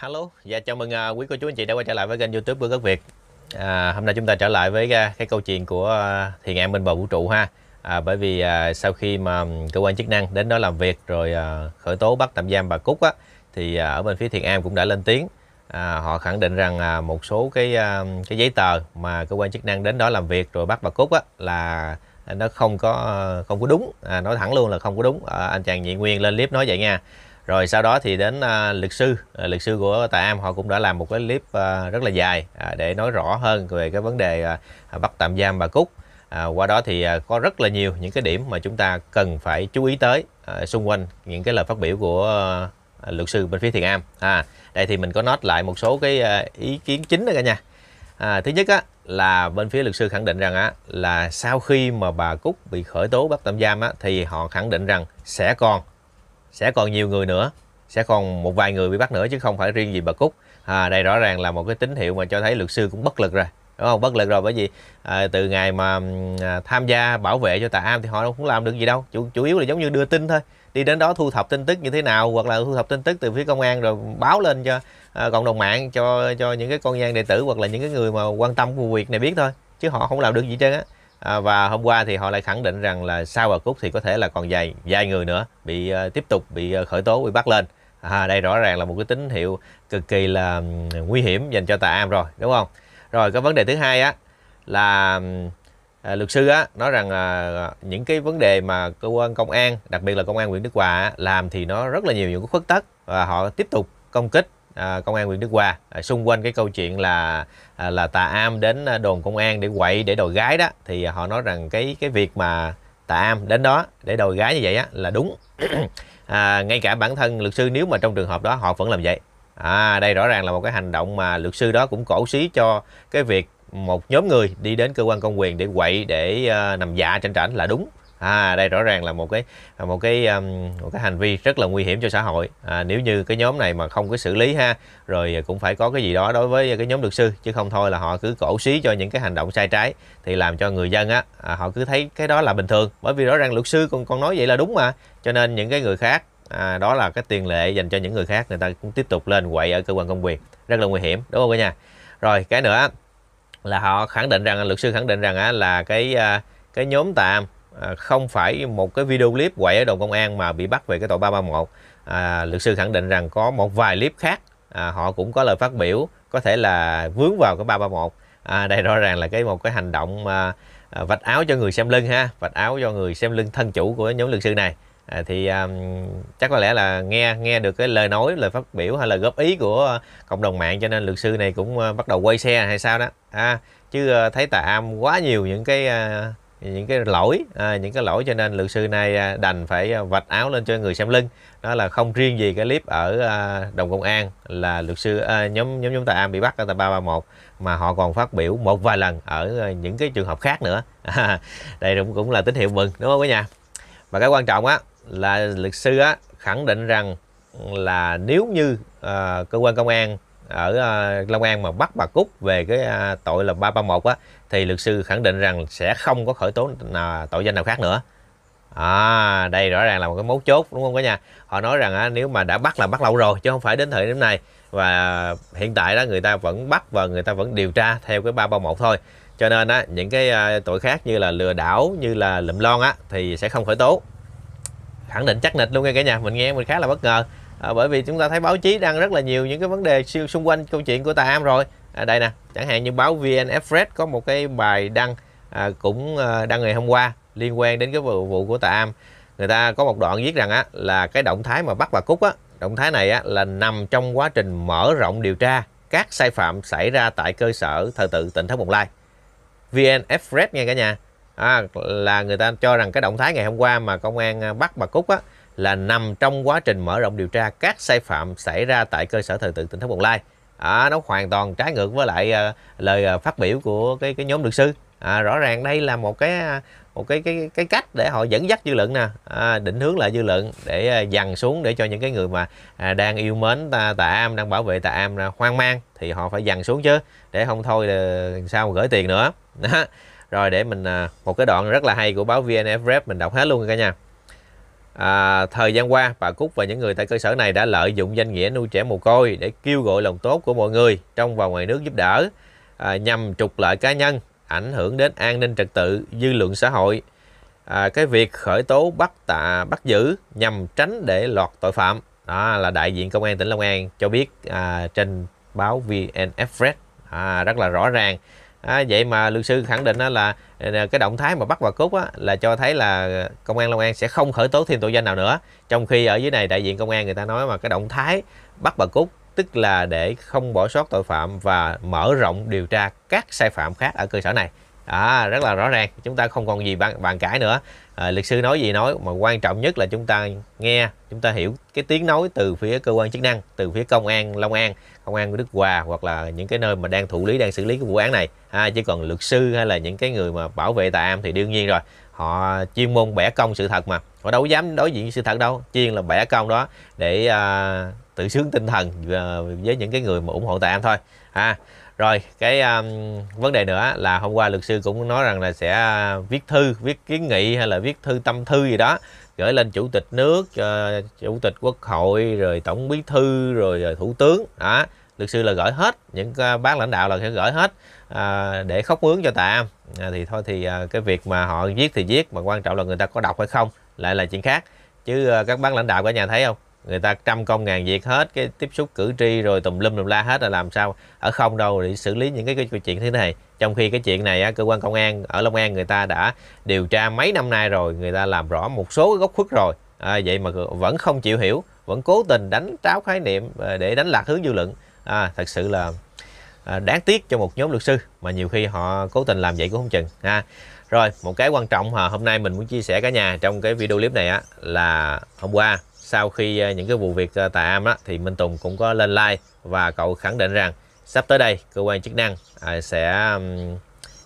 Hello, dạ chào mừng uh, quý cô chú anh chị đã quay trở lại với kênh YouTube của Gất Việt. À, hôm nay chúng ta trở lại với uh, cái câu chuyện của uh, thiền an bên bờ vũ trụ ha. À, bởi vì à, sau khi mà cơ quan chức năng đến đó làm việc rồi à, khởi tố bắt tạm giam bà Cúc á, thì à, ở bên phía Thiện An cũng đã lên tiếng. À, họ khẳng định rằng à, một số cái à, cái giấy tờ mà cơ quan chức năng đến đó làm việc rồi bắt bà Cúc á, là nó không có không có đúng à, nói thẳng luôn là không có đúng à, anh chàng nhị nguyên lên clip nói vậy nha rồi sau đó thì đến à, luật sư à, luật sư của Tạ Am họ cũng đã làm một cái clip à, rất là dài à, để nói rõ hơn về cái vấn đề à, à, bắt tạm giam bà Cúc à, qua đó thì à, có rất là nhiều những cái điểm mà chúng ta cần phải chú ý tới à, xung quanh những cái lời phát biểu của à, luật sư bên phía Thiện Am à, đây thì mình có nốt lại một số cái à, ý kiến chính đó cả nhà à, thứ nhất á, là bên phía luật sư khẳng định rằng á, là sau khi mà bà Cúc bị khởi tố bắt tạm giam á, thì họ khẳng định rằng sẽ còn sẽ còn nhiều người nữa sẽ còn một vài người bị bắt nữa chứ không phải riêng gì bà cúc à, đây rõ ràng là một cái tín hiệu mà cho thấy luật sư cũng bất lực rồi đúng không bất lực rồi bởi vì à, từ ngày mà à, tham gia bảo vệ cho tạ am thì họ đâu cũng làm được gì đâu chủ, chủ yếu là giống như đưa tin thôi đi đến đó thu thập tin tức như thế nào hoặc là thu thập tin tức từ phía công an rồi báo lên cho à, cộng đồng mạng cho cho những cái con gian đệ tử hoặc là những cái người mà quan tâm vụ việc này biết thôi chứ họ không làm được gì trơn á à, và hôm qua thì họ lại khẳng định rằng là sau bà cúc thì có thể là còn dài dài người nữa bị uh, tiếp tục bị ờ, khởi tố bị bắt lên à, đây rõ ràng là một cái tín hiệu cực kỳ là nguy hiểm dành cho tà am rồi đúng không rồi cái vấn đề thứ hai á là à, luật sư á nói rằng à, những cái vấn đề mà cơ quan công an đặc biệt là công an huyện Đức Hòa á, làm thì nó rất là nhiều những cái khuất tất và họ tiếp tục công kích À, công an huyện Đức Hòa à, xung quanh cái câu chuyện là à, là Tà Am đến đồn công an để quậy để đòi gái đó thì họ nói rằng cái cái việc mà Tà Am đến đó để đòi gái như vậy á là đúng à, ngay cả bản thân luật sư nếu mà trong trường hợp đó họ vẫn làm vậy à đây rõ ràng là một cái hành động mà luật sư đó cũng cổ xí cho cái việc một nhóm người đi đến cơ quan công quyền để quậy để uh, nằm dạ trên trảnh là đúng à đây rõ ràng là một cái à, một cái um, một cái hành vi rất là nguy hiểm cho xã hội à, nếu như cái nhóm này mà không có xử lý ha rồi cũng phải có cái gì đó đối với cái nhóm luật sư chứ không thôi là họ cứ cổ xí cho những cái hành động sai trái thì làm cho người dân á à, họ cứ thấy cái đó là bình thường bởi vì rõ ràng luật sư còn còn nói vậy là đúng mà cho nên những cái người khác à, đó là cái tiền lệ dành cho những người khác người ta cũng tiếp tục lên quậy ở cơ quan công quyền rất là nguy hiểm đúng không cả nhà rồi cái nữa là họ khẳng định rằng luật sư khẳng định rằng á, là cái à, cái nhóm tạm À, không phải một cái video clip quậy ở đồn công an mà bị bắt về cái tội 331 à, luật sư khẳng định rằng có một vài clip khác à, họ cũng có lời phát biểu có thể là vướng vào cái 331 à, đây rõ ràng là cái một cái hành động à, vạch áo cho người xem lưng ha vạch áo cho người xem lưng thân chủ của nhóm luật sư này à, thì um, chắc có lẽ là nghe nghe được cái lời nói lời phát biểu hay là góp ý của cộng đồng mạng cho nên luật sư này cũng uh, bắt đầu quay xe hay sao đó à, chứ uh, thấy tà am quá nhiều những cái uh, những cái lỗi à, những cái lỗi cho nên luật sư nay à, đành phải à, vạch áo lên cho người xem lưng đó là không riêng gì cái clip ở à, đồng công an là luật sư à, nhóm nhóm nhóm tà an bị bắt ở tà 331 mà họ còn phát biểu một vài lần ở những cái trường hợp khác nữa à, đây cũng cũng là tín hiệu mừng đúng không cả nhà và cái quan trọng á là luật sư á khẳng định rằng là nếu như à, cơ quan công an ở à, Long An mà bắt bà Cúc về cái à, tội là 331 á thì luật sư khẳng định rằng sẽ không có khởi tố à, tội danh nào khác nữa. À, đây rõ ràng là một cái mấu chốt đúng không cả nhà? Họ nói rằng á, nếu mà đã bắt là bắt lâu rồi chứ không phải đến thời điểm này và hiện tại đó người ta vẫn bắt và người ta vẫn điều tra theo cái 331 thôi. Cho nên á, những cái tội khác như là lừa đảo, như là lụm lon á thì sẽ không khởi tố. Khẳng định chắc nịch luôn nghe cả nhà, mình nghe mình khá là bất ngờ à, bởi vì chúng ta thấy báo chí đang rất là nhiều những cái vấn đề siêu xung quanh câu chuyện của Tà Am rồi à, đây nè chẳng hạn như báo VN Express có một cái bài đăng à, cũng à, đăng ngày hôm qua liên quan đến cái vụ vụ của Tà Am người ta có một đoạn viết rằng á là cái động thái mà bắt bà Cúc á động thái này á là nằm trong quá trình mở rộng điều tra các sai phạm xảy ra tại cơ sở thờ tự tỉnh Thất Bồng Lai VN Express nha cả nhà à, là người ta cho rằng cái động thái ngày hôm qua mà công an à, bắt bà Cúc á là nằm trong quá trình mở rộng điều tra các sai phạm xảy ra tại cơ sở thờ tự tỉnh Thất Bồng Lai. À, nó hoàn toàn trái ngược với lại à, lời à, phát biểu của cái cái nhóm luật sư. À, rõ ràng đây là một cái à, một cái cái cái cách để họ dẫn dắt dư luận nè, à, định hướng lại dư luận để à, dằn xuống để cho những cái người mà à, đang yêu mến tà, tà am đang bảo vệ tà am hoang mang thì họ phải dằn xuống chứ để không thôi là sao mà gửi tiền nữa. Đó. Rồi để mình à, một cái đoạn rất là hay của báo VNF Rep mình đọc hết luôn cả nha à, thời gian qua bà Cúc và những người tại cơ sở này đã lợi dụng danh nghĩa nuôi trẻ mồ côi để kêu gọi lòng tốt của mọi người trong và ngoài nước giúp đỡ à, nhằm trục lợi cá nhân ảnh hưởng đến an ninh trật tự dư luận xã hội à, cái việc khởi tố bắt tạ bắt giữ nhằm tránh để lọt tội phạm đó là đại diện công an tỉnh Long An cho biết à, trên báo VN Express à, rất là rõ ràng à, vậy mà luật sư khẳng định ờ, là cái động thái mà bắt bà cúc á, là cho thấy là công an long an sẽ không khởi tố thêm tội danh nào nữa trong khi ở dưới này đại diện công an người ta nói mà cái động thái bắt bà cúc tức là để không bỏ sót tội phạm và mở rộng điều tra các sai phạm khác ở cơ sở này à rất là rõ ràng chúng ta không còn gì bàn, bàn cãi nữa à, luật sư nói gì nói mà quan trọng nhất là chúng ta nghe chúng ta hiểu cái tiếng nói từ phía cơ quan chức năng từ phía công an long an công an của đức hòa hoặc là những cái nơi mà đang thụ lý đang xử lý cái vụ án này à, chứ còn luật sư hay là những cái người mà bảo vệ tà am thì đương nhiên rồi họ chuyên môn bẻ cong sự thật mà họ đâu dám đối diện sự thật đâu chuyên là bẻ cong đó để à, tự sướng tinh thần à, với những cái người mà ủng hộ tà am thôi ha à, rồi cái um, vấn đề nữa là hôm qua luật sư cũng nói rằng là sẽ uh, viết thư viết kiến nghị hay là viết thư tâm thư gì đó gửi lên chủ tịch nước uh, chủ tịch quốc hội rồi tổng bí thư rồi, rồi ờ, thủ tướng đó luật sư là gửi hết những uh, bác lãnh đạo là sẽ gửi hết à, để khóc mướn cho tạ am à, thì thôi thì à, cái việc mà họ viết thì viết mà quan trọng là người ta có đọc hay không lại là chuyện khác chứ à, các bác lãnh đạo cả nhà thấy không người ta trăm công ngàn việc hết cái tiếp xúc cử tri rồi tùm lum tùm la hết là làm sao ở không đâu để xử lý những cái, cái, cái chuyện thế này trong khi cái chuyện này á, cơ quan công an ở Long An người ta đã điều tra mấy năm nay rồi người ta làm rõ một số góc khuất rồi à, vậy mà vẫn không chịu hiểu vẫn cố tình đánh tráo khái niệm à, để đánh lạc hướng dư luận à, thật sự là à, đáng tiếc cho một nhóm luật sư mà nhiều khi họ cố tình làm vậy cũng không chừng ha rồi một cái quan trọng hôm nay mình muốn chia sẻ cả nhà trong cái video clip này á là hôm qua sau khi à, những cái vụ việc tà am đó, thì Minh Tùng cũng có lên like và cậu khẳng định rằng sắp tới đây cơ quan chức năng à, sẽ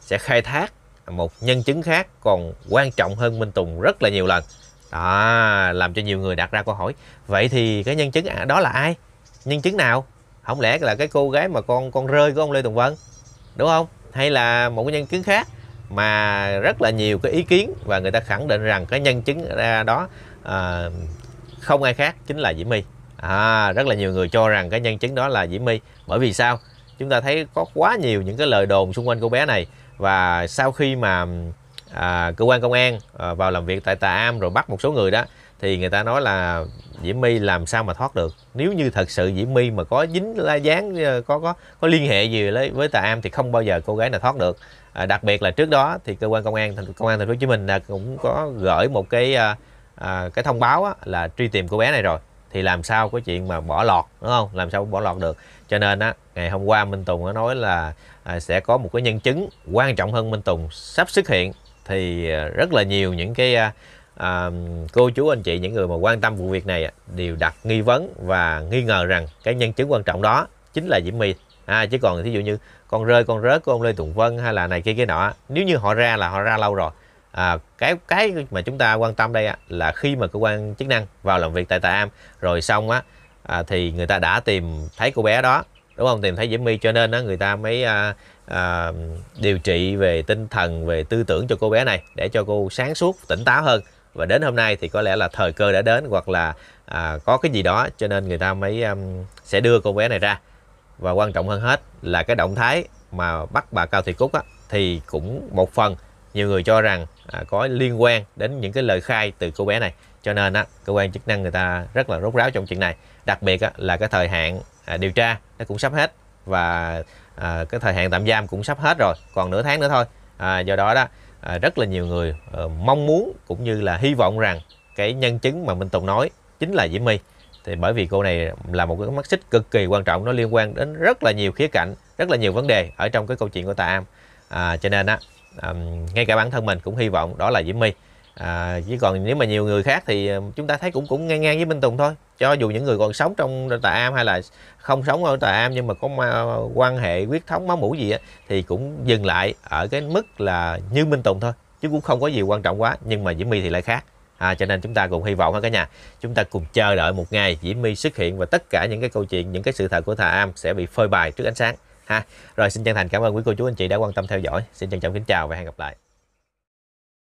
sẽ khai thác một nhân chứng khác còn quan trọng hơn Minh Tùng rất là nhiều lần đó làm cho nhiều người đặt ra câu hỏi vậy thì cái nhân chứng à, đó là ai nhân chứng nào không lẽ là cái cô gái mà con con rơi của ông Lê Tùng Vân đúng không hay là một cái nhân chứng khác mà rất là nhiều cái ý kiến và người ta khẳng định rằng cái nhân chứng ra đó à, không ai khác chính là Diễm My à, rất là nhiều người cho rằng cái nhân chứng đó là Diễm My bởi vì sao chúng ta thấy có quá nhiều những cái lời đồn xung quanh cô bé này và sau khi mà à, cơ quan công an à, vào làm việc tại Tà Am rồi bắt một số người đó thì người ta nói là Diễm My làm sao mà thoát được nếu như thật sự Diễm My mà có dính la dán à, có có có liên hệ gì với Tà Am thì không bao giờ cô gái này thoát được à, đặc biệt là trước đó thì cơ quan công an thành công an thành phố Hồ Chí Minh cũng có gửi một cái à, à, cái thông báo á, là truy tìm cô bé này rồi thì làm sao có chuyện mà bỏ lọt đúng không làm sao bỏ lọt được cho nên á ngày hôm qua minh tùng có nói là à, sẽ có một cái nhân chứng quan trọng hơn minh tùng sắp xuất hiện thì à, rất là nhiều những cái à, à, cô chú anh chị những người mà quan tâm vụ việc này đều đặt nghi vấn và nghi ngờ rằng cái nhân chứng quan trọng đó chính là diễm my à, chứ còn thí dụ như con rơi con rớt của ông lê tùng vân hay là này kia kia nọ nếu như họ ra là họ ra lâu rồi à, cái cái mà chúng ta quan tâm đây á, là khi mà cơ quan chức năng vào làm việc tại Tạ Am rồi xong á à, thì người ta đã tìm thấy cô bé đó đúng không tìm thấy Diễm My cho nên á, người ta mới à, à, điều trị về tinh thần về tư tưởng cho cô bé này để cho cô sáng suốt tỉnh táo hơn và đến hôm nay thì có lẽ là thời cơ đã đến hoặc là à, có cái gì đó cho nên người ta mới um, sẽ đưa cô bé này ra và quan trọng hơn hết là cái động thái mà bắt bà Cao Thị Cúc á, thì cũng một phần nhiều người cho rằng à, có liên quan đến những cái lời khai từ cô bé này cho nên á, cơ quan chức năng người ta rất là rốt ráo trong chuyện này đặc biệt á, là cái thời hạn à, điều tra nó cũng sắp hết và à, cái thời hạn tạm giam cũng sắp hết rồi còn nửa tháng nữa thôi à, do đó đó à, rất là nhiều người à, mong muốn cũng như là hy vọng rằng cái nhân chứng mà Minh Tùng nói chính là Diễm My thì bởi vì cô này là một cái mắt xích cực kỳ quan trọng nó liên quan đến rất là nhiều khía cạnh rất là nhiều vấn đề ở trong cái câu chuyện của Tà Am à, cho nên á à, ngay cả bản thân mình cũng hy vọng đó là Diễm My à, chứ còn nếu mà nhiều người khác thì chúng ta thấy cũng cũng ngang ngang với Minh Tùng thôi cho dù những người còn sống trong tà am hay là không sống ở tà am nhưng mà có quan hệ huyết thống máu mủ gì á thì cũng dừng lại ở cái mức là như Minh Tùng thôi chứ cũng không có gì quan trọng quá nhưng mà Diễm My thì lại khác à, cho nên chúng ta cùng hy vọng ha cả nhà chúng ta cùng chờ đợi một ngày Diễm My xuất hiện và tất cả những cái câu chuyện những cái sự thật của tà am sẽ bị phơi bày trước ánh sáng ha rồi xin chân thành cảm ơn quý cô chú anh chị đã quan tâm theo dõi xin trân trọng kính chào và hẹn gặp lại